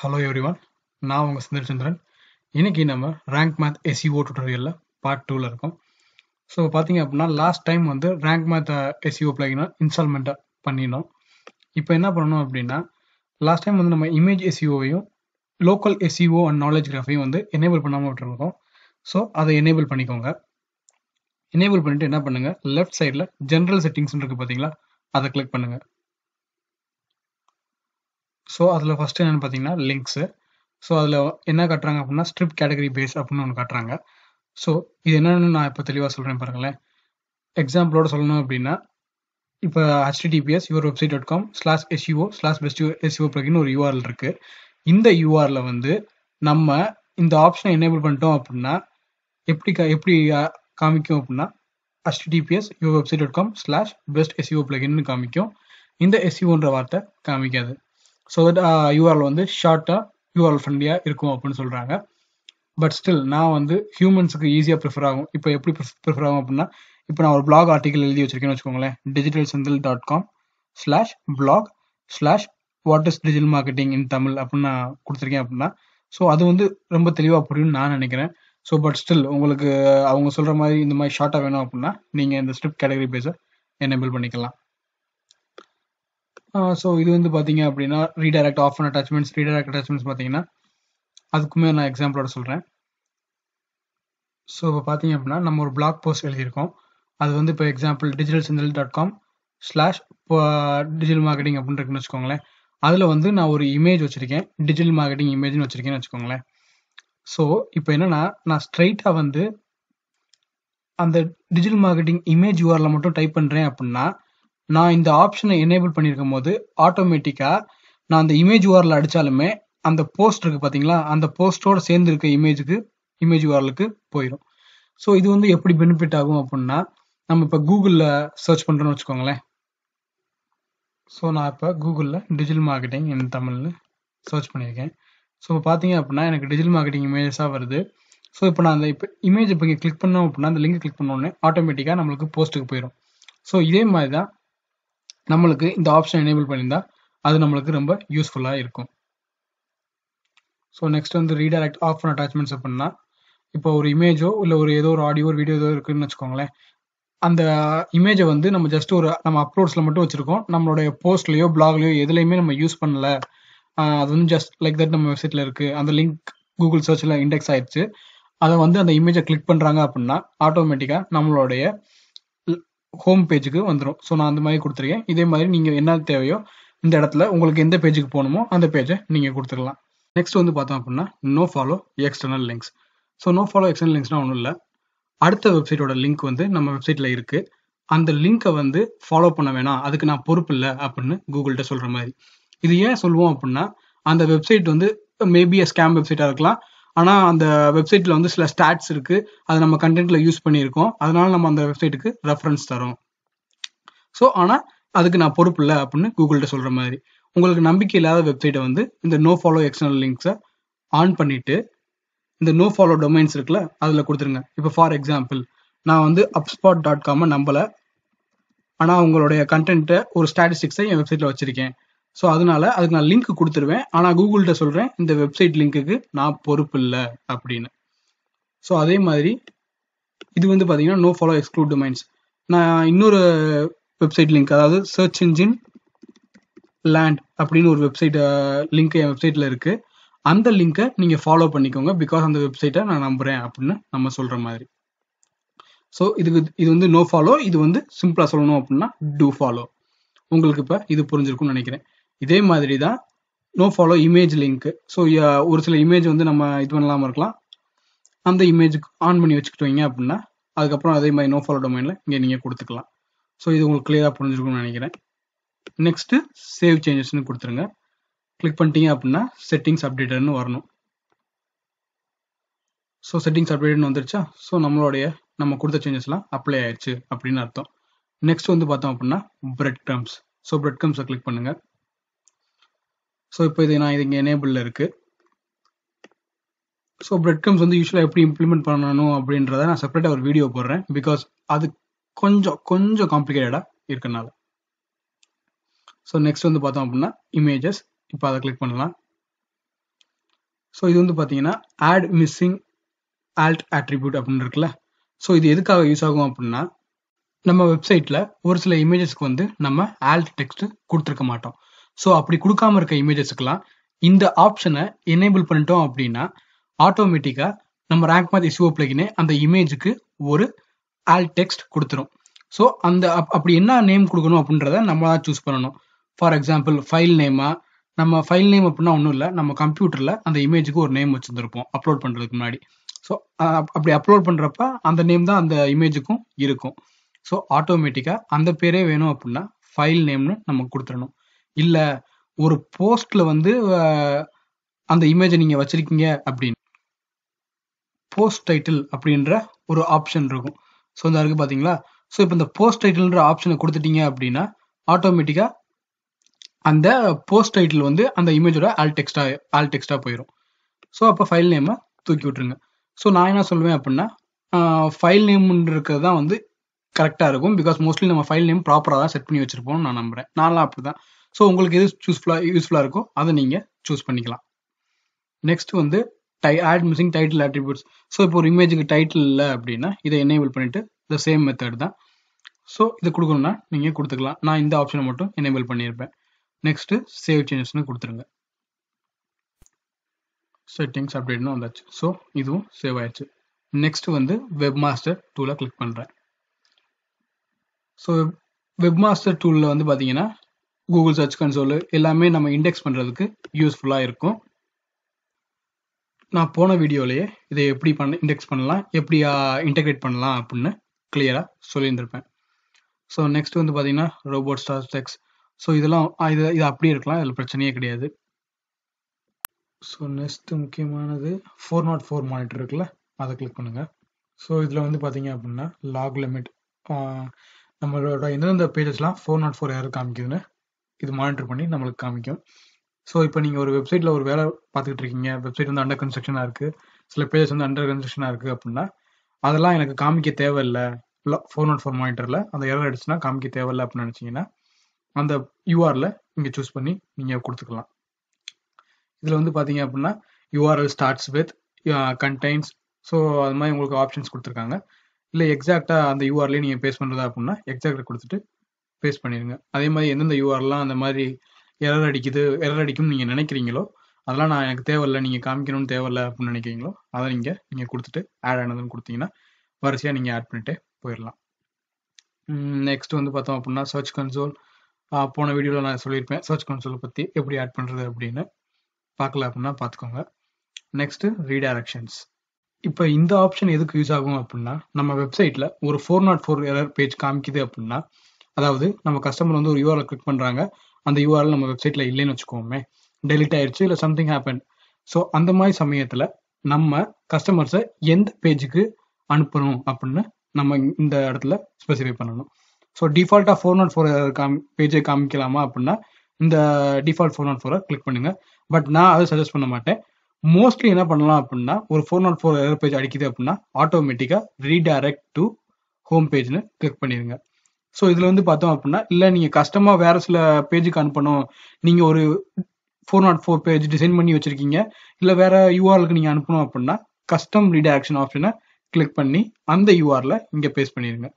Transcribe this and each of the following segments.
hello everyone நான் உங்கள் சுந்தரச்சந்திரன் இன்னைக்கு நம்ம ரேங்க் மேத் எஸ்இஓ டுட்டோரியலில் பார்ட் டூவில் இருக்கும் ஸோ பார்த்தீங்க அப்படின்னா லாஸ்ட் டைம் வந்து ரேங்க் மேத் எஸ்இஓ பிளகினா இன்ஸ்டால்மெண்ட்டாக பண்ணினோம் இப்போ என்ன பண்ணணும் அப்படின்னா லாஸ்ட் டைம் வந்து நம்ம இமேஜ் எஸ்இஓவையும் லோக்கல் எஸ்இஓ அண்ட் நாலேஜ் கிராஃபையும் வந்து எனேபிள் பண்ணாமல் விட்டுருக்கோம் ஸோ அதை எனேபிள் பண்ணிக்கோங்க எனேபிள் பண்ணிட்டு என்ன பண்ணுங்க லெஃப்ட் சைடில் ஜென்ரல் செட்டிங்ஸ் இருக்கு பார்த்தீங்களா அதை கிளிக் பண்ணுங்க ஸோ அதில் ஃபஸ்ட்டு என்னென்னு பார்த்தீங்கன்னா லிங்க்ஸு ஸோ அதில் என்ன காட்டுறாங்க அப்படின்னா ஸ்ட்ரிப் கேட்டகரி பேஸ் அப்படின்னு ஒன்று காட்டுறாங்க ஸோ இது என்னென்னு நான் இப்போ தெளிவாக சொல்கிறேன் பாருங்களேன் எக்ஸாம்பிளோட சொல்லணும் அப்படின்னா இப்போ HTTPS your website dot com slash SEO slash best SEO பிளகின்னு ஒரு யூஆர்எல் இருக்குது இந்த யூஆரில் வந்து நம்ம இந்த ஆப்ஷனை எனேபிள் பண்ணிட்டோம் அப்படின்னா எப்படி எப்படி காமிக்கும் அப்படின்னா HTTPS you website dot com slash best SEO பிளகின்னு காமிக்கும் இந்த எஸ்இஓன்ற e வார்த்தை காமிக்காது ஸோ தட் யூஆர்எல் வந்து ஷார்ட்டாக யூஆர்எல் ஃப்ரெண்ட்லியாக இருக்கும் அப்படின்னு சொல்கிறாங்க பட் ஸ்டில் நான் வந்து ஹியூமன்ஸுக்கு ஈஸியாக ப்ரிஃபர் ஆகும் இப்போ எப்படி ப்ரிஃபர் ஆகும் அப்படின்னா இப்போ நான் ஒரு பிளாக் ஆர்டிகல் எழுதி வச்சிருக்கேன்னு வச்சுக்கோங்களேன் digital Senthil dot com slash blog slash what is digital marketing in Tamil அப்படின்னு நான் கொடுத்துருக்கேன் அப்படின்னா ஸோ அது வந்து ரொம்ப தெளிவாக புரியும்னு நான் நினைக்கிறேன் ஸோ பட் ஸ்டில் உங்களுக்கு அவங்க சொல்கிற மாதிரி இந்த மாதிரி ஷார்ட்டாக வேணும் அப்படின்னா நீங்கள் இந்த ஸ்கிரிப்ட் கேட்டகரி பேஸை எனேபிள் பண்ணிக்கலாம் ஸோ இது வந்து பார்த்தீங்க அப்படின்னா redirect off and attachments redirect attachments பார்த்தீங்கன்னா அதுக்குமே நான் எக்ஸாம்பிளோட சொல்கிறேன் ஸோ இப்போ பார்த்தீங்க அப்படின்னா நம்ம ஒரு பிளாக் போஸ்ட் எழுதியிருக்கோம் அது வந்து இப்போ example digital Senthil dot com slash digital marketing அப்படின்னு இருக்குன்னு வச்சுக்கோங்களேன் அதில் வந்து நான் ஒரு இமேஜ் வச்சுருக்கேன் டிஜிட்டல் மார்க்கெட்டிங் இமேஜ்னு வச்சுருக்கேன்னு வச்சுக்கோங்களேன் ஸோ இப்போ என்னன்னா நான் ஸ்ட்ரைட்டாக வந்து அந்த டிஜிட்டல் மார்க்கெட்டிங் இமேஜ் யூஆரில் மட்டும் டைப் பண்ணுறேன் அப்படின்னா நான் இந்த ஆப்ஷனை எனேபிள் பண்ணியிருக்கும் போது ஆட்டோமேட்டிக்காக நான் அந்த இமேஜ் யூஆரில் அடித்தாலுமே அந்த போஸ்ட் இருக்கு பார்த்தீங்களா அந்த போஸ்டோடு சேர்ந்து இருக்க இமேஜுக்கு இமேஜ் யூஆர்லுக்கு போயிடும் ஸோ இது வந்து எப்படி பெனிஃபிட் ஆகும் அப்படின்னா நம்ம இப்போ கூகுளில் சர்ச் பண்ணுறோன்னு வச்சுக்கோங்களேன் ஸோ நான் இப்போ கூகுளில் டிஜிட்டல் மார்க்கெட்டிங் இன் தமிழ்னு சர்ச் பண்ணியிருக்கேன் ஸோ இப்போ பார்த்தீங்க அப்படின்னா எனக்கு டிஜிட்டல் மார்க்கெட்டிங் இமேஜஸாக வருது ஸோ இப்போ நான் அந்த இப்போ இமேஜ் இப்போ இங்கே கிளிக் பண்ணோம் அப்படின்னா அந்த லிங்க் கிளிக் பண்ணோடனே ஆட்டோமேட்டிக்காக நம்மளுக்கு போஸ்ட்டுக்கு போயிடும் ஸோ இதே மாதிரி தான் நம்மளுக்கு இந்த ஆப்ஷன் எனேபிள் பண்ணியிருந்தால் அது நம்மளுக்கு ரொம்ப யூஸ்ஃபுல்லாக இருக்கும் ஸோ நெக்ஸ்ட் வந்து ரீடைரக்ட் ஆஃப் அண்ட் அட்டாச்மெண்ட்ஸ் அப்படின்னா இப்போ ஒரு இமேஜோ இல்லை ஒரு ஏதோ ஒரு ஆடியோ ஒரு வீடியோ ஏதோ இருக்குன்னு வச்சுக்கோங்களேன் அந்த இமேஜை வந்து நம்ம ஜஸ்ட் ஒரு நம்ம அப்லோட்ஸில் மட்டும் வச்சுருக்கோம் நம்மளுடைய போஸ்ட்லேயோ பிளாக்லேயோ எதுலேயுமே நம்ம யூஸ் பண்ணலை அது வந்து ஜஸ்ட் லைக் தட் நம்ம வெப்சைட்ல இருக்கு அந்த லிங்க் கூகுள் சர்ச்ல இண்டெக்ஸ் ஆயிடுச்சு அதை வந்து அந்த இமேஜை கிளிக் பண்றாங்க அப்படின்னா ஆட்டோமேட்டிக்கா நம்மளுடைய ஹோம் பேஜுக்கு வந்துடும் ஸோ நான் அந்த மாதிரி கொடுத்துருக்கேன் இதே மாதிரி நீங்க என்ன தேவையோ இந்த இடத்துல உங்களுக்கு எந்த பேஜுக்கு போகணுமோ அந்த பேஜை நீங்க கொடுத்துக்கலாம் நெக்ஸ்ட் வந்து பார்த்தோம் அப்படின்னா no follow external links so no follow external லிங்க்ஸ்னா ஒன்றும் இல்லை அடுத்த வெப்சைட்டோட லிங்க் வந்து நம்ம வெப்சைட்ல இருக்கு அந்த லிங்கை வந்து ஃபாலோ பண்ண வேணாம் அதுக்கு நான் பொறுப்பு இல்லை அப்படின்னு கூகுள்கிட்ட சொல்ற மாதிரி இது ஏன் சொல்லுவோம் அப்படின்னா அந்த வெப்சைட் வந்து மேபி அ ஸ்கேம் வெப்சைட்டாக இருக்கலாம் ஆனால் அந்த வெப்சைட்டில் வந்து சில ஸ்டாட்ஸ் இருக்குது அதை நம்ம கண்டென்ட்டில் யூஸ் பண்ணியிருக்கோம் அதனால நம்ம அந்த வெப்சைட்டுக்கு ரெஃபரன்ஸ் தரோம் ஸோ ஆனால் அதுக்கு நான் பொறுப்பு இல்லை அப்படின்னு கூகுள்கிட்ட சொல்கிற மாதிரி உங்களுக்கு நம்பிக்கை இல்லாத வெப்சைட்டை வந்து இந்த நோ ஃபாலோ எக்ஸ்டர்னல் லிங்க்ஸை ஆன் பண்ணிவிட்டு இந்த நோ ஃபாலோ டொமைன்ஸ் இருக்குல்ல அதில் கொடுத்துருங்க இப்போ ஃபார் எக்ஸாம்பிள் நான் வந்து அப்ஸ்பாட் டாட் காமை நம்பலை ஆனால் உங்களுடைய கண்டென்ட்டை ஒரு ஸ்டாட்டிஸ்டிக்ஸை என் வெப்சைட்டில் வச்சுருக்கேன் ஸோ அதனால அதுக்கு நான் லிங்க் கொடுத்துருவேன் ஆனால் கூகுள்கிட்ட சொல்கிறேன் இந்த வெப்சைட் லிங்க்குக்கு நான் பொறுப்பு இல்லை அப்படின்னு ஸோ அதே மாதிரி இது வந்து பார்த்தீங்கன்னா நோ ஃபாலோ எக்ஸ்க்ளூட் மைன்ஸ் நான் இன்னொரு வெப்சைட் லிங்க் அதாவது சர்ச் இன்ஜின் லேண்ட் அப்படின்னு ஒரு வெப்சைட் லிங்க் என் வெப்சைட்டில் இருக்குது அந்த லிங்க்கை நீங்கள் ஃபாலோ பண்ணிக்கோங்க பிகாஸ் அந்த வெப்சைட்டை நான் நம்புகிறேன் அப்படின்னு நம்ம சொல்கிற மாதிரி ஸோ இதுக்கு இது வந்து நோ ஃபாலோ இது வந்து சிம்பிளாக சொல்லணும் அப்படின்னா டூ ஃபாலோ உங்களுக்கு இப்போ இது புரிஞ்சிருக்கும்னு நினைக்கிறேன் இதே மாதிரி தான் no follow image link so ஒரு சில இமேஜ் வந்து நம்ம இது பண்ணலாமல் இருக்கலாம் அந்த இமேஜுக்கு ஆன் பண்ணி வைங்க அப்படின்னா அதுக்கப்புறம் அதே மாதிரி நோ ஃபாலோ டொமைனில் இங்கே நீங்கள் கொடுத்துக்கலாம் ஸோ இது உங்களுக்கு கிளியராக புரிஞ்சிருக்கும்னு நினைக்கிறேன் நெக்ஸ்ட்டு சேவ் சேஞ்சஸ்னு கொடுத்துருங்க கிளிக் பண்ணிட்டீங்க அப்படின்னா செட்டிங்ஸ் அப்டேட்டர்னு வரணும் ஸோ செட்டிங்ஸ் அப்டேட்னு வந்துருச்சா ஸோ நம்மளுடைய நம்ம கொடுத்த சேஞ்சஸ்லாம் அப்ளை ஆயிடுச்சு அப்படின்னு அர்த்தம் நெக்ஸ்ட் வந்து பார்த்தோம் அப்படின்னா பிரெட் க்ரம்ஸ் ஸோ பிரெட் க்ரம்ஸை கிளிக் பண்ணுங்கள் ஸோ இப்போ இது நான் இது இங்கே எனேபிளில் இருக்குது ஸோ ப்ரெட் கம்ஸ் வந்து யூஸ்வலாக எப்படி இம்ப்ளிமெண்ட் பண்ணணும் அப்படின்றத நான் செப்பரேட்டாக ஒரு வீடியோ போடுறேன் பிகாஸ் அது கொஞ்சம் கொஞ்சம் காம்ப்ளிகேட்டடாக இருக்கனால ஸோ நெக்ஸ்ட் வந்து பார்த்தோம் அப்படின்னா இமேஜஸ் இப்போ அதை கிளிக் பண்ணலாம் ஸோ இது வந்து பார்த்தீங்கன்னா ஆட் மிஸ்ஸிங் ஆல்ட் ஆட்ரிபியூட் அப்படின்னு இருக்குல்ல ஸோ இது எதுக்காக யூஸ் ஆகும் அப்படின்னா நம்ம வெப்சைட்டில் ஒரு சில இமேஜஸ்க்கு வந்து நம்ம ஆல்ட் டெக்ஸ்ட் கொடுத்துருக்க மாட்டோம் ஸோ அப்படி கொடுக்காம இருக்க இமேஜஸ்க்குலாம் இந்த ஆப்ஷனை எனேபிள் பண்ணிட்டோம் அப்படின்னா ஆட்டோமேட்டிக்காக நம்ம ரேங்க் மாதிரி இஸ்யூ பிளகினே அந்த இமேஜுக்கு ஒரு ஆல் டெக்ஸ்ட் கொடுத்துரும் ஸோ அந்த அப்படி என்ன நேம் கொடுக்கணும் அப்படின்றத நம்ம தான் சூஸ் பண்ணணும் ஃபார் எக்ஸாம்பிள் ஃபைல் நேமா நம்ம ஃபைல் நேம் அப்படின்னா ஒன்றும் இல்லை நம்ம கம்ப்யூட்டரில் அந்த இமேஜுக்கு ஒரு நேம் வச்சுருந்துருப்போம் அப்லோட் பண்ணுறதுக்கு முன்னாடி ஸோ அப்படி அப்லோட் பண்ணுறப்ப அந்த நேம் தான் அந்த இமேஜுக்கும் இருக்கும் ஸோ ஆட்டோமேட்டிக்காக அந்த பேரே வேணும் அப்படின்னா ஃபைல் நேம்னு நம்ம கொடுத்துடணும் இல்ல ஒரு போஸ்ட்ல வந்து அந்த இமேஜை நீங்க வச்சிருக்கீங்க அப்படின்னு போஸ்ட் டைட்டில் அப்படின்ற ஒரு ஆப்ஷன் இருக்கும் ஸோ இந்த இருக்கு பார்த்தீங்களா ஸோ இப்போ இந்த போஸ்ட் டைட்டில்ன்ற ஆப்ஷனை கொடுத்துட்டீங்க அப்படின்னா ஆட்டோமேட்டிக்காக அந்த போஸ்ட் டைட்டில் வந்து அந்த இமேஜோட ஆல்டெக்ஸ்டா டெக்ஸ்டா போயிடும் ஸோ அப்போ ஃபைல் நேமை தூக்கி விட்டுருங்க ஸோ நான் என்ன சொல்லுவேன் அப்படின்னா ஃபைல் நேம்னு இருக்கிறது தான் வந்து கரெக்டாக இருக்கும் பிகாஸ் மோஸ்ட்லி நம்ம ஃபைல் நேம் ப்ராப்பராக தான் செட் பண்ணி வச்சிருப்போம்னு நான் நம்புகிறேன் நான்லாம் அப்படி தான் ஸோ உங்களுக்கு எது சூஸ்ஃபுல்லாக யூஸ்ஃபுல்லாக இருக்கோ அதை நீங்கள் சூஸ் பண்ணிக்கலாம் நெக்ஸ்ட் வந்து டை add missing title attributes so இப்போ ஒரு இமேஜுக்கு டைட்டில் இல்லை அப்படின்னா இதை எனேபிள் பண்ணிவிட்டு இந்த சேம் மெத்தட் தான் ஸோ இதை கொடுக்கணும்னா நீங்கள் கொடுத்துக்கலாம் நான் இந்த ஆப்ஷனை மட்டும் எனேபிள் பண்ணியிருப்பேன் நெக்ஸ்ட்டு சேவ் சேஞ்சஸ்ன்னு கொடுத்துருங்க செட்டிங்ஸ் அப்படின்னு வந்தாச்சு ஸோ இதுவும் சேவ் ஆயிடுச்சு நெக்ஸ்ட் வந்து வெப் மாஸ்டர் டூலை கிளிக் பண்ணுறேன் ஸோ வெப் மாஸ்டர் டூலில் வந்து பார்த்தீங்கன்னா கூகுள் சர்ச் கன்சோல் எல்லாமே நம்ம இண்டெக்ஸ் பண்ணுறதுக்கு யூஸ்ஃபுல்லாக இருக்கும் நான் போன வீடியோலேயே இதை எப்படி பண்ண இண்டெக்ஸ் பண்ணலாம் எப்படி இன்டெகிரேட் பண்ணலாம் அப்படின்னு கிளியராக சொல்லியிருந்திருப்பேன் ஸோ நெக்ஸ்ட் வந்து பார்த்தீங்கன்னா ரோபோட் ஸ்டார் டெக்ஸ் ஸோ இதெல்லாம் இது இது அப்படியே இருக்கலாம் இதில் பிரச்சனையே கிடையாது ஸோ நெக்ஸ்ட் முக்கியமானது ஃபோர் நாட் ஃபோர் மானிட்டர் இருக்குல்ல அதை கிளிக் பண்ணுங்கள் ஸோ இதில் வந்து பார்த்தீங்க அப்படின்னா லாக் லிமிட் நம்மளோட எந்தெந்த பேஜஸ்லாம் ஃபோர் நாட் ஃபோர் யாரும் காமிக்குதுன்னு இது மானிட்டர் பண்ணி நம்மளுக்கு காமிக்கும் ஸோ இப்போ நீங்கள் ஒரு வெப்சைட்டில் ஒரு வேலை பார்த்துக்கிட்டு இருக்கீங்க வெப்சைட் வந்து அண்டர் கன்ஸ்ட்ரக்ஷனாக இருக்குது சில பேஜஸ் வந்து அண்டர் கன்ஸ்ட்ரக்ஷனாக இருக்குது அப்படின்னா அதெல்லாம் எனக்கு காமிக்க தேவையில்லை இல்லை ஃபோர் நாட் ஃபோர் மானிட்டரில் அந்த இரவு அடிச்சுன்னா காமிக்க தேவையில்லை அப்படின்னு நினச்சிங்கன்னா அந்த யூஆரில் நீங்கள் சூஸ் பண்ணி நீங்கள் கொடுத்துக்கலாம் இதில் வந்து பார்த்தீங்க அப்படின்னா URL starts with contains so அது மாதிரி உங்களுக்கு ஆப்ஷன்ஸ் கொடுத்துருக்காங்க இல்லை எக்ஸாக்டாக அந்த யூஆர்லேயே நீங்கள் பேஸ் பண்ணுறதா அப்படின்னா எக்ஸாக்டாக கொடுத்துட்டு ஃபேஸ் பண்ணிடுங்க அதே மாதிரி எந்தெந்த யூஆர்லாம் அந்த மாதிரி எரர் அடிக்குது எரர் அடிக்கும்னு நீங்கள் நினைக்கிறீங்களோ அதெல்லாம் நான் எனக்கு தேவையில்ல நீங்கள் காமிக்கணும்னு தேவையில்ல அப்படின்னு நினைக்கிறீங்களோ அதை நீங்கள் நீங்கள் கொடுத்துட்டு ஆட் ஆனதுன்னு கொடுத்தீங்கன்னா வரிசையாக நீங்கள் ஆட் பண்ணிட்டு போயிடலாம் நெக்ஸ்ட் வந்து பார்த்தோம் அப்படின்னா சர்ச் கன்சோல் போன வீடியோவில் நான் சொல்லியிருப்பேன் சர்ச் கன்சோலை பற்றி எப்படி ஆட் பண்ணுறது அப்படின்னு பார்க்கல அப்படின்னா பார்த்துக்கோங்க நெக்ஸ்ட்டு ரீடைரக்ஷன்ஸ் இப்போ இந்த ஆப்ஷன் எதுக்கு யூஸ் ஆகும் அப்படின்னா நம்ம வெப்சைட்டில் ஒரு four not four error page காமிக்குது அப்படின்னா அதாவது நம்ம கஸ்டமர் வந்து ஒரு யூஆர்எல் கிளிக் பண்ணுறாங்க அந்த யூஆர்எல் நம்ம வெப்சைட்டில் இல்லைன்னு வச்சுக்கோமே டெலிட் ஆயிடுச்சு இல்லை சம்திங் ஹேப்பன் ஸோ அந்த மாதிரி சமயத்தில் நம்ம கஸ்டமர்ஸை எந்த பேஜுக்கு அனுப்பணும் அப்படின்னு நம்ம இந்த இடத்துல ஸ்பெசிஃபை பண்ணணும் ஸோ டிஃபால்ட்டாக ஃபோர் நாட் ஃபோர் காமி பேஜை காமிக்கலாமா அப்படின்னா இந்த டிஃபால்ட் ஃபோர் நாட் ஃபோரை கிளிக் பண்ணுங்க பட் நான் அதை சஜஸ்ட் பண்ண மாட்டேன் மோஸ்ட்லி என்ன பண்ணலாம் அப்படின்னா ஒரு ஃபோர் நாட் ஃபோர் பேஜ் அடிக்குது அப்படின்னா ஆட்டோமேட்டிக்காக ரீடைரக்ட் டு ஹோம் பேஜ்னு கிளிக் பண்ணிடுங்க ஸோ இதில் வந்து பார்த்தோம் அப்படின்னா இல்லை நீங்கள் கஷ்டமாக வேறு சில பேஜுக்கு அனுப்பணும் நீங்கள் ஒரு four not four page design பண்ணி வச்சுருக்கீங்க இல்லை வேறு யூஆர்லுக்கு நீங்கள் அனுப்பணும் அப்படின்னா கஸ்டம் ரீடாக்ஷன் ஆப்ஷனை கிளிக் பண்ணி அந்த யூஆரில் இங்கே பேஸ்ட் பண்ணிடுங்க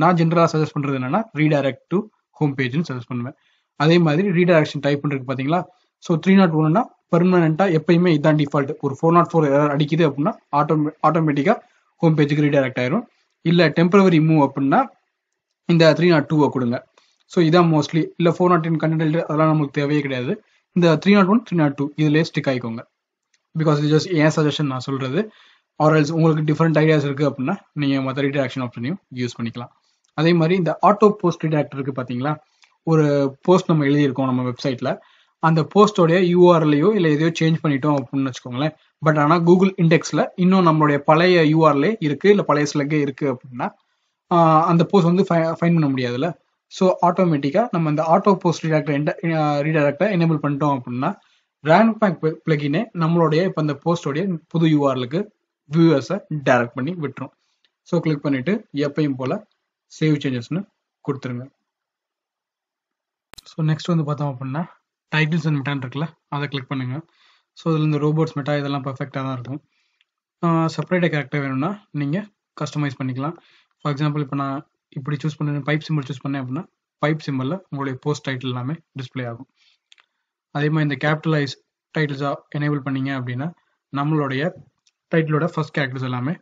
நான் ஜென்ரலாக சஜஸ்ட் பண்ணுறது என்னென்னா ரீடைரக்ட் டு ஹோம் பேஜ்னு சஜஸ்ட் பண்ணுவேன் அதே மாதிரி ரீடைரக்ஷன் டைப் பண்ணுறது பார்த்தீங்களா ஸோ த்ரீ நாட் ஒன்னா பெர்மனெண்ட்டாக எப்பயுமே இதான் டிஃபால்ட் ஒரு ஃபோர் நாட் ஃபோர் யாராவது அடிக்குது அப்படின்னா ஆட்டோமே ஆட்டோமேட்டிக்காக ஹோம் பேஜுக்கு ரீடைரக்ட் ஆயிரும் இல்லை டெம்பரவரி மூவ் அப்படின்னா இந்த த்ரீ நாட் டூவை கொடுங்க ஸோ இதான் மோஸ்ட்லி இல்லை ஃபோர் நாட் டென் கண்டென்ட் அதெல்லாம் நம்மளுக்கு தேவையே கிடையாது இந்த three not one three not two இதுலேயே ஸ்டிக் ஆகிக்கோங்க பிகாஸ் இது ஜஸ்ட் ஏன் சஜஷன் நான் சொல்கிறது ஆர்எல்ஸ் உங்களுக்கு டிஃப்ரெண்ட் ஐடியாஸ் இருக்குது அப்படின்னா நீங்கள் மற்ற ரிடாக்ஷன் ஆப்ஷனையும் யூஸ் பண்ணிக்கலாம் அதே மாதிரி இந்த ஆட்டோ போஸ்ட் ரிடாக்டர் பார்த்தீங்களா ஒரு போஸ்ட் நம்ம எழுதியிருக்கோம் நம்ம வெப்சைட்டில் அந்த போஸ்டோடைய யூஆர்லையோ இல்லை எதையோ சேஞ்ச் பண்ணிட்டோம் அப்படின்னு வச்சுக்கோங்களேன் பட் ஆனால் கூகுள் இண்டெக்ஸில் இன்னும் நம்மளுடைய பழைய யூஆர்லே இருக்குது இல்லை பழைய ஸ்லக்கே இருக்குது அப்படின்னா அந்த போஸ்ட் வந்து ஃபைன் பண்ண முடியாதுல்ல ஸோ ஆட்டோமேட்டிக்காக நம்ம அந்த ஆட்டோ போஸ்ட் ரீடாக்டர் ரீடைரக்டை எனேபிள் பண்ணிட்டோம் அப்படின்னா ரேங்க் பேக் பிளகினே நம்மளுடைய இப்போ அந்த போஸ்டோடைய புது யூஆர்லுக்கு வியூவர்ஸை டைரக்ட் பண்ணி விட்டுரும் ஸோ கிளிக் பண்ணிவிட்டு எப்பையும் போல் சேவ் சேஞ்சஸ்னு கொடுத்துருங்க ஸோ நெக்ஸ்ட் வந்து பார்த்தோம் அப்படின்னா டைட்டில்ஸ் அண்ட் மெட்டான் இருக்குல்ல அதை கிளிக் பண்ணுங்கள் ஸோ இதில் இந்த ரோபோட்ஸ் மெட்டா இதெல்லாம் பர்ஃபெக்டாக தான் இருக்கும் செப்பரேட்டாக கேரக்டர் வேணும்னா நீங்கள் கஸ்டமைஸ் பண்ணிக்கலாம் ஃபார் எக்ஸாம்பிள் இப்போ நான் இப்படி சூஸ் பண்ண பைப் சிம்பிள் சூஸ் பண்ணேன் அப்படின்னா பைப் சிம்பிளில் உங்களுடைய போஸ்ட் டைட்டில் எல்லாமே டிஸ்பிளே ஆகும் அதே மாதிரி இந்த கேபிட்டலைஸ் டைட்டில்ஸாக எனேபிள் பண்ணீங்க அப்படின்னா நம்மளுடைய டைட்டிலோட ஃபர்ஸ்ட் கேரக்டர்ஸ் எல்லாமே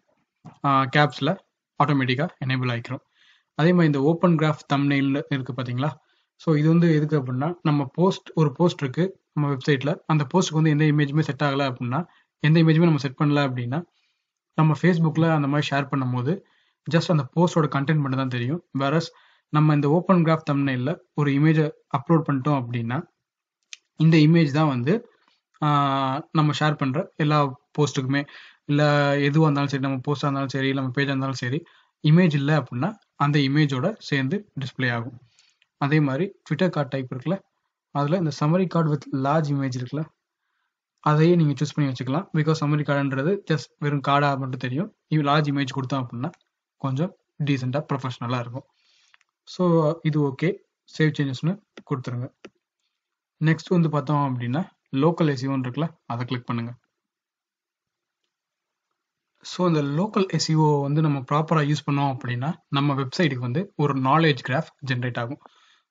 கேப்ஸில் ஆட்டோமேட்டிக்காக எனேபிள் ஆகிக்கிறோம் அதே மாதிரி இந்த ஓப்பன் கிராஃப் தம்னெயில் இருக்குது பார்த்தீங்களா ஸோ இது வந்து எதுக்கு அப்படின்னா நம்ம போஸ்ட் ஒரு போஸ்ட் இருக்கு நம்ம வெப்சைட்டில் அந்த போஸ்ட்டுக்கு வந்து எந்த இமேஜுமே செட் ஆகலை அப்படின்னா எந்த இமேஜுமே நம்ம செட் பண்ணல அப்படின்னா நம்ம ஃபேஸ்புக்கில் அந்த மாதிரி ஷேர் பண்ணும்போது ஜஸ்ட் அந்த போஸ்டோட கண்டென்ட் மட்டும் தான் தெரியும் வேறஸ் நம்ம இந்த ஓப்பன் கிராஃப் இல்லை ஒரு இமேஜை அப்லோட் பண்ணிட்டோம் அப்படின்னா இந்த இமேஜ் தான் வந்து நம்ம ஷேர் பண்ணுற எல்லா போஸ்ட்டுக்குமே இல்லை எதுவாக இருந்தாலும் சரி நம்ம போஸ்டாக இருந்தாலும் சரி நம்ம பேஜாக இருந்தாலும் சரி இமேஜ் இல்லை அப்படின்னா அந்த இமேஜோட சேர்ந்து டிஸ்பிளே ஆகும் அதே மாதிரி ட்விட்டர் கார்டு டைப் இருக்குல்ல அதில் இந்த summary card with large image இருக்குல்ல அதையே நீங்கள் சூஸ் பண்ணி வச்சுக்கலாம் பிகாஸ் சமரி கார்டுன்றது ஜஸ்ட் வெறும் கார்டாக மட்டும் தெரியும் லார்ஜ் இமேஜ் கொடுத்தோம் அப்படின்னா கொஞ்சம் டீசெண்டாக ப்ரொஃபஷ்னலாக இருக்கும் ஸோ இது ஓகே சேவ் சேஞ்சஸ்னு கொடுத்துருங்க நெக்ஸ்ட் வந்து பார்த்தோம் அப்படின்னா லோக்கல் எஸ்இஓன்னு இருக்குல்ல அதை கிளிக் பண்ணுங்கள் ஸோ இந்த லோக்கல் எஸ்இஓ e வந்து நம்ம ப்ராப்பராக யூஸ் பண்ணோம் அப்படின்னா நம்ம வெப்சைட்டுக்கு வந்து ஒரு நாலேஜ் கிராஃப் ஜென்ரேட் ஆகும்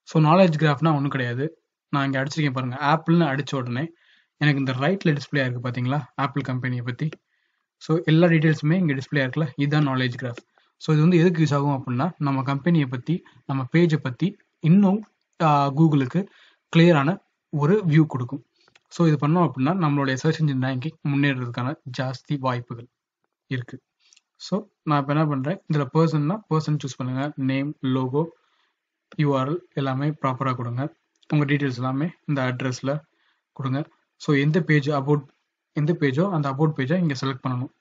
ஸோ நாலேஜ் கிராஃப்னா ஒன்றும் கிடையாது நான் இங்கே அடிச்சிருக்கேன் பாருங்கள் ஆப்பிள்னு அடித்த உடனே எனக்கு இந்த ரைட்டில் டிஸ்பிளே இருக்குது பார்த்தீங்களா ஆப்பிள் கம்பெனியை பற்றி ஸோ எல்லா டீட்டெயில்ஸுமே இங்கே டிஸ்பிளே ஆயிருக்குல்ல இதுதான் நாலேஜ் கிராஃப் ஸோ இது வந்து எதுக்கு யூஸ் ஆகும் அப்படின்னா நம்ம கம்பெனியை பற்றி நம்ம பேஜை பற்றி இன்னும் கூகுளுக்கு கிளியரான ஒரு வியூ கொடுக்கும் ஸோ இது பண்ணோம் அப்படின்னா நம்மளுடைய சர்ச் இன்ஜின் ரேங்கிங் முன்னேறதுக்கான ஜாஸ்தி வாய்ப்புகள் இருக்குது ஸோ நான் இப்போ என்ன பண்ணுறேன் இதில் பர்சன்னா பர்சன் சூஸ் பண்ணுங்கள் நேம் லோகோ யூஆர்எல் எல்லாமே ப்ராப்பராக கொடுங்க உங்கள் டீட்டெயில்ஸ் எல்லாமே இந்த அட்ரஸில் கொடுங்க ஸோ எந்த பேஜ் அபவுட் எந்த பேஜோ அந்த அபவுட் பேஜை இங்கே செலக்ட் பண்ணணும்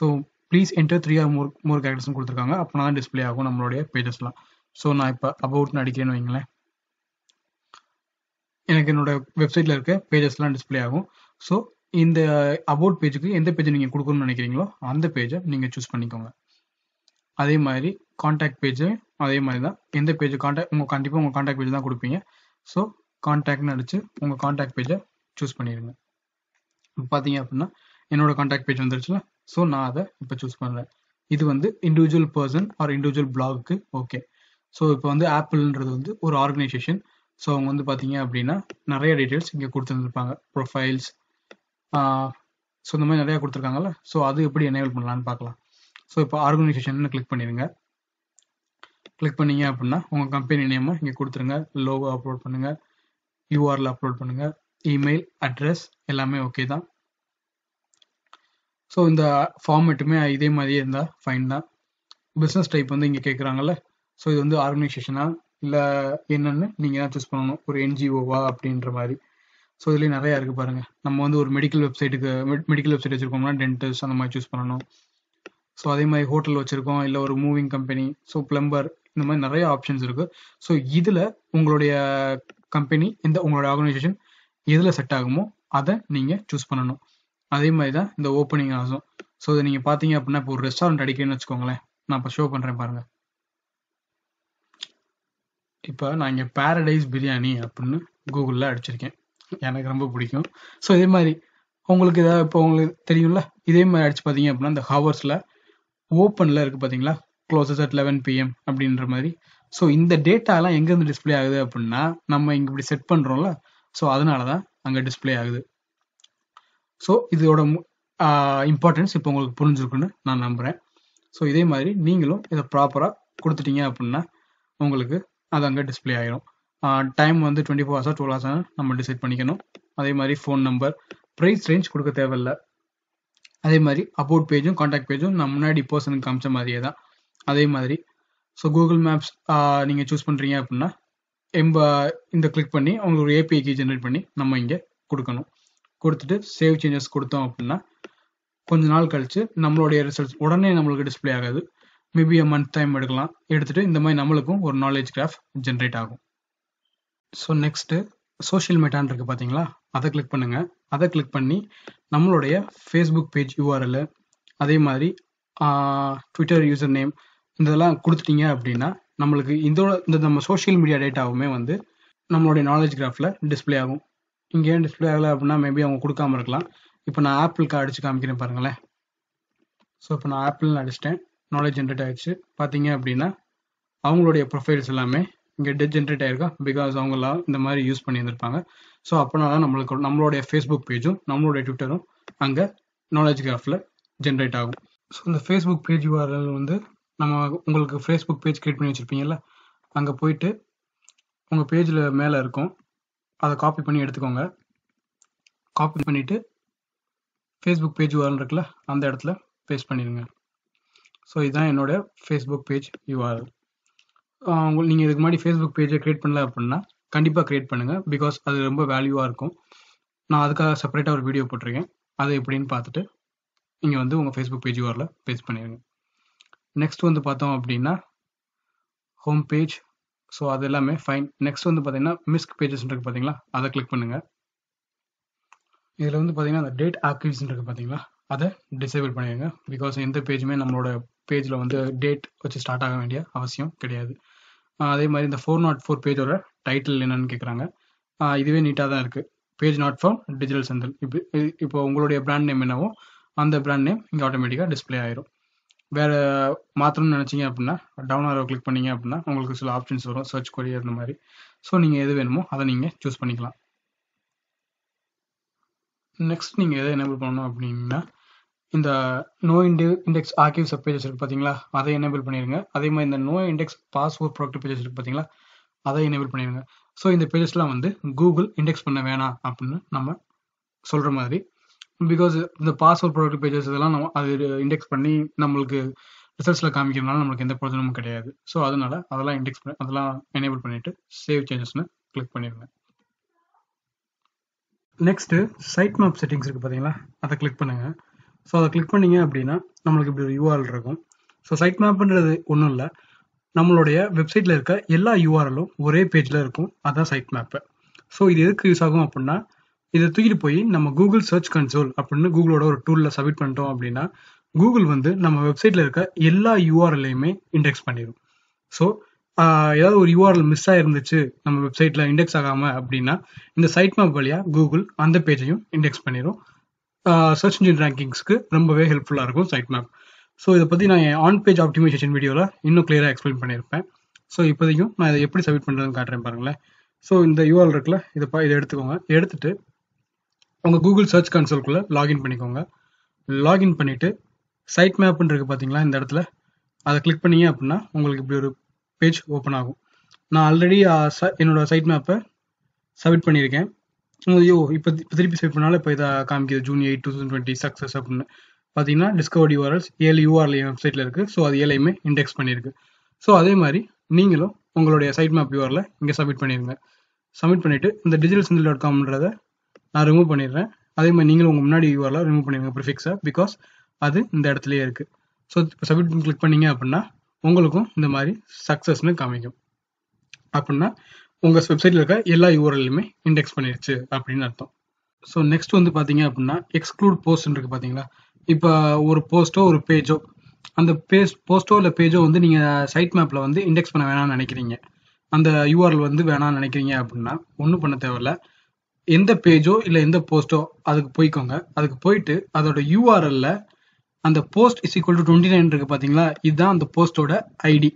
so please enter three or more more கேரக்டர்ஸ்னு கொடுத்துருக்காங்க அப்போ தான் டிஸ்பிளே ஆகும் நம்மளுடைய பேஜஸ்லாம் ஸோ நான் இப்போ அபவுட்னு அடிக்கிறேன்னு வைங்களேன் எனக்கு என்னோட வெப்சைட்டில் இருக்க பேஜஸ்லாம் டிஸ்பிளே ஆகும் ஸோ இந்த அபவுட் பேஜுக்கு எந்த பேஜ் நீங்கள் கொடுக்கணும்னு நினைக்கிறீங்களோ அந்த பேஜை நீங்கள் சூஸ் பண்ணிக்கோங்க அதே மாதிரி காண்டாக்ட் பேஜு அதே மாதிரி தான் எந்த பேஜ் காண்டாக்ட் உங்கள் கண்டிப்பாக உங்கள் காண்டாக்ட் பேஜ் தான் கொடுப்பீங்க ஸோ காண்டாக்ட்னு அடித்து உங்கள் காண்டாக்ட் பேஜை சூஸ் பண்ணிடுங்க இப்போ பார்த்தீங்க அப்படின்னா என்னோட காண்டாக்ட் பேஜ் வந்துருச்சுல ஸோ நான் அதை இப்போ சூஸ் பண்ணுறேன் இது வந்து இண்டிவிஜுவல் பர்சன் ஆர் இண்டிவிஜுவல் பிளாக்கு ஓகே ஸோ இப்போ வந்து ஆப்பிள்ன்றது வந்து ஒரு ஆர்கனைசேஷன் ஸோ அவங்க வந்து பார்த்தீங்க அப்படின்னா நிறைய டீட்டெயில்ஸ் இங்கே கொடுத்துருந்துருப்பாங்க ப்ரொஃபைல்ஸ் ஸோ இந்த மாதிரி நிறையா கொடுத்துருக்காங்கல்ல ஸோ அது எப்படி எனேபிள் பண்ணலான்னு பார்க்கலாம் ஸோ இப்போ ஆர்கனைசேஷன் கிளிக் பண்ணிடுங்க கிளிக் பண்ணீங்க அப்படின்னா உங்கள் கம்பெனி நேமை இங்கே கொடுத்துருங்க லோகோ அப்லோட் பண்ணுங்கள் யூஆரில் அப்லோட் பண்ணுங்கள் இமெயில் அட்ரஸ் எல்லாமே ஓகே தான் ஸோ இந்த ஃபார்மேட்டுமே இதே மாதிரியே இருந்தால் ஃபைன் தான் பிஸ்னஸ் டைப் வந்து இங்கே கேட்குறாங்கல்ல ஸோ இது வந்து ஆர்கனைசேஷனா இல்லை என்னென்னு நீங்கள் தான் சூஸ் பண்ணணும் ஒரு என்ஜிஓவா அப்படின்ற மாதிரி ஸோ இதுலேயும் நிறையா இருக்குது பாருங்கள் நம்ம வந்து ஒரு மெடிக்கல் வெப்சைட்டுக்கு மெடிக்கல் வெப்சைட் வச்சுருக்கோம்னா டென்டிஸ்ட் அந்த மாதிரி சூஸ் பண்ணணும் ஸோ அதே மாதிரி ஹோட்டல் வச்சுருக்கோம் இல்லை ஒரு மூவிங் கம்பெனி ஸோ பிளம்பர் இந்த மாதிரி நிறைய ஆப்ஷன்ஸ் இருக்குது ஸோ இதில் உங்களுடைய கம்பெனி இந்த உங்களோட ஆர்கனைசேஷன் எதில் செட் ஆகுமோ அதை நீங்கள் சூஸ் பண்ணணும் அதே மாதிரி தான் இந்த ஓப்பனிங் ஆகும் ஸோ இதை நீங்கள் பார்த்தீங்க அப்படின்னா இப்போ ஒரு ரெஸ்டாரண்ட் அடிக்கிறேன்னு வச்சுக்கோங்களேன் நான் இப்போ ஷோ பண்ணுறேன் பாருங்கள் இப்போ நான் இங்கே பேரடைஸ் பிரியாணி அப்படின்னு கூகுளில் அடிச்சிருக்கேன் எனக்கு ரொம்ப பிடிக்கும் ஸோ இதே மாதிரி உங்களுக்கு இதாக இப்போ உங்களுக்கு தெரியும்ல இதே மாதிரி அடிச்சு பார்த்தீங்க அப்படின்னா இந்த ஹவர்ஸில் ஓப்பனில் இருக்குது பார்த்தீங்களா க்ளோசஸ் அட் லெவன் பிஎம் அப்படின்ற மாதிரி ஸோ இந்த டேட்டாலாம் எங்கேருந்து டிஸ்பிளே ஆகுது அப்படின்னா நம்ம இங்கே இப்படி செட் பண்ணுறோம்ல ஸோ அதனால தான் அங்கே டிஸ்பிளே ஆகுது ஸோ இதோட இம்பார்ட்டன்ஸ் இப்போ உங்களுக்கு புரிஞ்சிருக்குன்னு நான் நம்புகிறேன் ஸோ இதே மாதிரி நீங்களும் இதை ப்ராப்பராக கொடுத்துட்டீங்க அப்படின்னா உங்களுக்கு அது அங்கே டிஸ்பிளே ஆகிடும் டைம் வந்து டுவெண்ட்டி ஃபோர் ஹவர்ஸாக டுவெல் ஹவர்ஸாக நம்ம டிசைட் பண்ணிக்கணும் அதே மாதிரி ஃபோன் நம்பர் ப்ரைஸ் ரேஞ்ச் கொடுக்க தேவையில்ல அதே மாதிரி அப்போட் பேஜும் காண்டாக்ட் பேஜும் நான் முன்னாடி பர்சனுக்கு காமிச்ச மாதிரியே தான் அதே மாதிரி ஸோ கூகுள் மேப்ஸ் நீங்கள் சூஸ் பண்ணுறீங்க அப்படின்னா எம்ப இந்த கிளிக் பண்ணி உங்களுக்கு ஒரு ஏபிஐ ஜென்ரேட் பண்ணி நம்ம இங்கே கொடுக்கணும் கொடுத்துட்டு சேவ் சேஞ்சஸ் கொடுத்தோம் அப்படின்னா கொஞ்ச நாள் கழிச்சு நம்மளுடைய ரிசல்ட்ஸ் உடனே நம்மளுக்கு டிஸ்பிளே ஆகாது மேபி அ மந்த் டைம் எடுக்கலாம் எடுத்துட்டு இந்த மாதிரி நம்மளுக்கும் ஒரு நாலேஜ் கிராஃப் ஜென்ரேட் ஆகும் ஸோ நெக்ஸ்ட்டு சோஷியல் மீடியான் இருக்கு பார்த்தீங்களா அதை கிளிக் பண்ணுங்கள் அதை கிளிக் பண்ணி நம்மளுடைய ஃபேஸ்புக் பேஜ் யூஆர்எல் அதே மாதிரி ட்விட்டர் யூசர் நேம் இதெல்லாம் கொடுத்துட்டீங்க அப்படின்னா நம்மளுக்கு இதோட இந்த நம்ம சோஷியல் மீடியா டேட்டாவுமே வந்து நம்மளுடைய நாலேஜ் கிராஃபில் டிஸ்பிளே ஆகும் இங்கே ஏன் டிஸ்பிளே ஆகலை அப்படின்னா மேபி அவங்க கொடுக்காம இருக்கலாம் இப்போ நான் ஆப்பிளுக்கு அடிச்சு காமிக்கிறேன் பாருங்களேன் ஸோ இப்போ நான் ஆப்பிள்னு அடிச்சிட்டேன் நாலேஜ் ஜென்ரேட் ஆகிடுச்சு பார்த்தீங்க அப்படின்னா அவங்களுடைய ப்ரொஃபைல்ஸ் எல்லாமே இங்கே டெட் ஜென்ரேட் ஆயிருக்கா பிகாஸ் அவங்களாம் இந்த மாதிரி யூஸ் பண்ணி வந்திருப்பாங்க ஸோ அப்போனால தான் நம்மளுக்கு நம்மளுடைய ஃபேஸ்புக் பேஜும் நம்மளுடைய ட்விட்டரும் அங்கே நாலேஜ் கிராஃபில் ஜென்ரேட் ஆகும் ஸோ இந்த ஃபேஸ்புக் பேஜ் யூஆர்எல் வந்து நம்ம உங்களுக்கு ஃபேஸ்புக் பேஜ் க்ரியேட் பண்ணி வச்சுருப்பீங்கல்ல அங்கே போயிட்டு உங்கள் பேஜில் மேலே இருக்கும் அதை காப்பி பண்ணி எடுத்துக்கோங்க காப்பி பண்ணிவிட்டு ஃபேஸ்புக் பேஜ் யூஆர்எல் இருக்குல்ல அந்த இடத்துல பேஸ்ட் பண்ணிடுங்க ஸோ இதுதான் என்னோட ஃபேஸ்புக் பேஜ் யூஆர்எல் உங்களுக்கு நீங்கள் இதுக்கு முன்னாடி ஃபேஸ்புக் பேஜை க்ரியேட் பண்ணல அப்படின்னா கண்டிப்பாக க்ரியேட் பண்ணுங்கள் பிகாஸ் அது ரொம்ப வேல்யூவாக இருக்கும் நான் அதுக்காக செப்பரேட்டாக ஒரு வீடியோ போட்டிருக்கேன் அது எப்படின்னு பார்த்துட்டு நீங்கள் வந்து உங்கள் ஃபேஸ்புக் பேஜ் யூஆரில் பேஸ்ட் பண்ணிடுங்க நெக்ஸ்ட் வந்து பார்த்தோம் அப்படின்னா ஹோம் பேஜ் ஸோ அது எல்லாமே ஃபைன் நெக்ஸ்ட் வந்து பார்த்தீங்கன்னா மிஸ்க் பேஜஸ் இருக்கு பார்த்தீங்களா அதை கிளிக் பண்ணுங்க இதில் வந்து பார்த்தீங்கன்னா அந்த டேட் ஆக்டிவிஸ் இருக்கு பார்த்தீங்களா அதை டிசேபிள் பண்ணிடுங்க பிகாஸ் எந்த பேஜுமே நம்மளோட பேஜில் வந்து டேட் வச்சு ஸ்டார்ட் ஆக வேண்டிய அவசியம் கிடையாது அதே மாதிரி இந்த ஃபோர் நாட் ஃபோர் பேஜோட டைட்டில் என்னன்னு கேட்குறாங்க இதுவே நீட்டாக தான் இருக்குது page not for digital Senthil இப்போ இப்போ உங்களுடைய பிராண்ட் நேம் என்னவோ அந்த பிராண்ட் நேம் இங்கே ஆட்டோமேட்டிக்காக டிஸ்பிளே ஆயிரும் வேறு மாற்றணும்னு நினச்சிங்க அப்படின்னா டவுன் ஆரோ கிளிக் பண்ணிங்க அப்படின்னா உங்களுக்கு சில ஆப்ஷன்ஸ் வரும் சர்ச் கொரி அந்த மாதிரி ஸோ நீங்கள் எது வேணுமோ அதை நீங்கள் சூஸ் பண்ணிக்கலாம் நெக்ஸ்ட் நீங்கள் எதை எனேபிள் பண்ணணும் அப்படின்னா இந்த நோ இண்டி இண்டெக்ஸ் சப் பேஜஸ் இருக்குது பார்த்தீங்களா அதை எனேபிள் பண்ணிடுங்க அதே மாதிரி இந்த no index password product pages இருக்குது பார்த்தீங்களா அதை எனேபிள் பண்ணிடுங்க ஸோ இந்த பேஜஸ்லாம் வந்து கூகுள் இண்டெக்ஸ் பண்ண வேணாம் அப்படின்னு நம்ம சொல்கிற மாதிரி பிகாஸ் இந்த பாஸ்வேர்ட் ப்ராடக்ட் பேஜஸ் இதெல்லாம் நம்ம அது இண்டெக்ஸ் பண்ணி நம்மளுக்கு ரிசல்ட்ஸில் காமிக்கிறதுனால நம்மளுக்கு எந்த பிரச்சனமும் கிடையாது ஸோ அதனால அதெல்லாம் இண்டெக்ஸ் பண்ணி அதெல்லாம் எனேபிள் பண்ணிவிட்டு சேவ் சேஞ்சஸ்னு கிளிக் பண்ணிடுங்க நெக்ஸ்ட்டு சைட் மேப் செட்டிங்ஸ் இருக்குது பார்த்தீங்களா அதை கிளிக் பண்ணுங்கள் ஸோ அதை கிளிக் பண்ணீங்க அப்படின்னா நம்மளுக்கு இப்படி ஒரு யூஆர்எல் இருக்கும் ஸோ சைட் மேப்ன்றது ஒன்றும் இல்லை நம்மளுடைய வெப்சைட்டில் இருக்க எல்லா யூஆர்எலும் ஒரே பேஜில் இருக்கும் அதுதான் சைட் மேப்பு ஸோ இது எதுக்கு யூஸ் ஆகும் அப்படின்னா இதை தூக்கிட்டு போய் நம்ம கூகுள் சர்ச் கன்சோல் அப்படின்னு கூகுளோட ஒரு டூல்ல சப்மிட் பண்ணிட்டோம் அப்படின்னா கூகுள் வந்து நம்ம வெப்சைட்ல இருக்க எல்லா யூஆர்எல்லையுமே இண்டெக்ஸ் பண்ணிடும் ஸோ ஏதாவது ஒரு யூஆர்எல் மிஸ் ஆயிருந்துச்சு நம்ம வெப்சைட்ல இண்டெக்ஸ் ஆகாம அப்படின்னா இந்த சைட் மேப் வழியா கூகுள் அந்த பேஜையும் இண்டெக்ஸ் பண்ணிடும் சர்ச் இன்ஜின் ரேங்கிங்ஸ்க்கு ரொம்பவே ஹெல்ப்ஃபுல்லாக இருக்கும் சைட் மேப் ஸோ இதை பற்றி நான் என் ஆன் பேஜ் ஆப்டிமைசேஷன் வீடியோவில் இன்னும் கிளியரா எக்ஸ்பிளைன் பண்ணியிருப்பேன் ஸோ இப்போதைக்கும் நான் இதை எப்படி சப்மிட் பண்ணுறதுன்னு காட்டுறேன் பாருங்களேன் ஸோ இந்த யூஆர் இருக்குல்ல இதை இதை எடுத்துக்கோங்க எடுத்துட்டு உங்கள் கூகுள் சர்ச் கன்சோல்குள்ளே லாகின் பண்ணிக்கோங்க லாகின் பண்ணிவிட்டு சைட் மேப்னு இருக்கு பார்த்தீங்களா இந்த இடத்துல அதை கிளிக் பண்ணீங்க அப்படின்னா உங்களுக்கு இப்படி ஒரு பேஜ் ஓப்பன் ஆகும் நான் ஆல்ரெடி என்னோட சைட் மேப்பை சப்மிட் பண்ணியிருக்கேன் ஐயோ இப்போ இப்போ திருப்பி சப்மிட் பண்ணாலும் இப்போ இதை காமிக்குது June eight two thousand twenty success அப்படின்னு பார்த்தீங்கன்னா டிஸ்கவரி யூஆர்எல்ஸ் ஏழு யூஆர்எல் வெப்சைட்டில் இருக்குது ஸோ அது ஏழையுமே இண்டெக்ஸ் பண்ணியிருக்கு ஸோ அதே மாதிரி நீங்களும் உங்களுடைய சைட் மேப் யூஆரில் இங்கே சப்மிட் பண்ணிடுங்க சப்மிட் பண்ணிவிட்டு இந்த டிஜிட்டல் சிந்தில் டாட் காம்ன்றதை நான் ரிமூவ் பண்ணிடுறேன் அதே மாதிரி நீங்களும் உங்கள் முன்னாடி யூஆரில் ரிமூவ் பண்ணிடுங்க ப்ரிஃபிக்ஸை பிகாஸ் அது இந்த இடத்துலயே இருக்குது ஸோ இப்போ சப்மிட் கிளிக் பண்ணீங்க அப்படின்னா உங்களுக்கும் இந்த மாதிரி சக்ஸஸ்னு காமிக்கும் அப்படின்னா உங்கள் வெப்சைட்டில் இருக்க எல்லா யூஆர்எல்லுமே இண்டெக்ஸ் பண்ணிடுச்சு அப்படின்னு அர்த்தம் ஸோ நெக்ஸ்ட் வந்து பார்த்தீங்க அப்படின்னா எக்ஸ்க்ளூட் போஸ்ட்னு இருக்குது பார்த்தீங்களா இப்போ ஒரு போஸ்ட்டோ ஒரு பேஜோ அந்த பேஸ் போஸ்ட்டோ இல்லை பேஜோ வந்து நீங்கள் சைட் மேப்பில் வந்து இண்டெக்ஸ் பண்ண வேணாம்னு நினைக்கிறீங்க அந்த யூஆர்எல் வந்து வேணாம்னு நினைக்கிறீங்க அப்படின்னா ஒன்றும் பண்ண தேவையில்ல எந்த பேஜோ இல்லை எந்த போஸ்ட்டோ அதுக்கு போய்க்கோங்க அதுக்கு போயிட்டு அதோட யூஆர்எல்ல அந்த post is equal to twenty nine இருக்கு பார்த்தீங்களா இதுதான் அந்த போஸ்ட்டோட ஐடி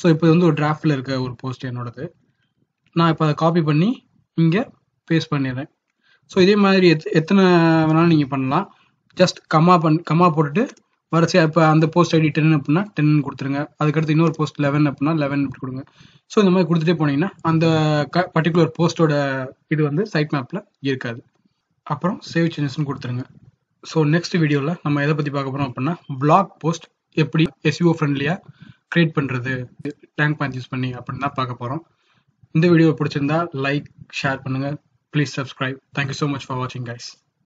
ஸோ இப்போ வந்து ஒரு டிராஃப்டில் இருக்க ஒரு போஸ்ட் என்னோடது நான் இப்போ அதை காப்பி பண்ணி இங்கே பேஸ்ட் பண்ணிடுறேன் ஸோ இதே மாதிரி எத் எத்தனை வேணாலும் நீங்கள் பண்ணலாம் ஜஸ்ட் கம்மா பண் கம்மா போட்டுட்டு வரிசையா இப்போ அந்த போஸ்ட் ஐடி டென் அப்படின்னா டென் கொடுத்துருங்க அதுக்கடுத்து இன்னொரு போஸ்ட் லெவன் அப்படின்னா லெவன் இப்படி கொடுங்க ஸோ இந்த மாதிரி கொடுத்துட்டே போனீங்கன்னா அந்த க பர்டிகுலர் போஸ்ட்டோட இது வந்து சைட் மேப்பில் இருக்காது அப்புறம் சேவ் சேஞ்சஸ்ன்னு கொடுத்துருங்க ஸோ நெக்ஸ்ட் வீடியோவில் நம்ம எதை பற்றி பார்க்க போகிறோம் அப்படின்னா பிளாக் போஸ்ட் எப்படி எஸ்யூஓ ஃப்ரெண்ட்லியாக க்ரியேட் பண்ணுறது டேங்க் பேன் யூஸ் பண்ணி அப்படின்னு தான் பார்க்க போகிறோம் இந்த வீடியோ பிடிச்சிருந்தா லைக் ஷேர் பண்ணுங்கள் please subscribe thank you so much for வாட்சிங் கைஸ்